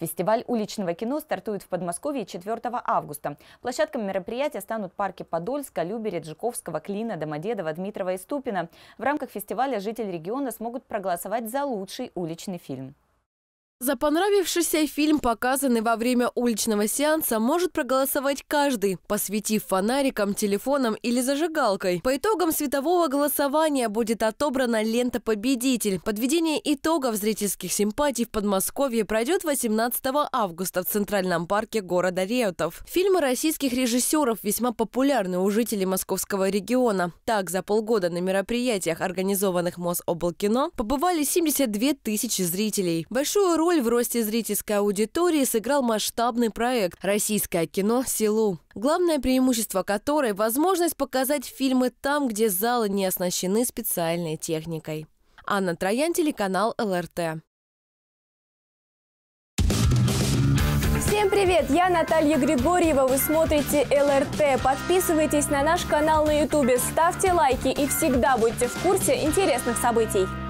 Фестиваль уличного кино стартует в Подмосковье 4 августа. Площадками мероприятия станут парки Подольска, Люберец, Жуковского, Клина, Домодедова, Дмитрова и Ступина. В рамках фестиваля жители региона смогут проголосовать за лучший уличный фильм. За понравившийся фильм, показанный во время уличного сеанса, может проголосовать каждый, посвятив фонариком, телефоном или зажигалкой. По итогам светового голосования будет отобрана лента «Победитель». Подведение итогов зрительских симпатий в Подмосковье пройдет 18 августа в Центральном парке города Реутов. Фильмы российских режиссеров весьма популярны у жителей московского региона. Так, за полгода на мероприятиях, организованных Мособлкино, побывали 72 тысячи зрителей. Большую роль роль в росте зрительской аудитории сыграл масштабный проект «Российское кино. Селу», главное преимущество которой – возможность показать фильмы там, где залы не оснащены специальной техникой. Анна Троян, телеканал ЛРТ. Всем привет! Я Наталья Григорьева. Вы смотрите ЛРТ. Подписывайтесь на наш канал на Ютубе, ставьте лайки и всегда будьте в курсе интересных событий.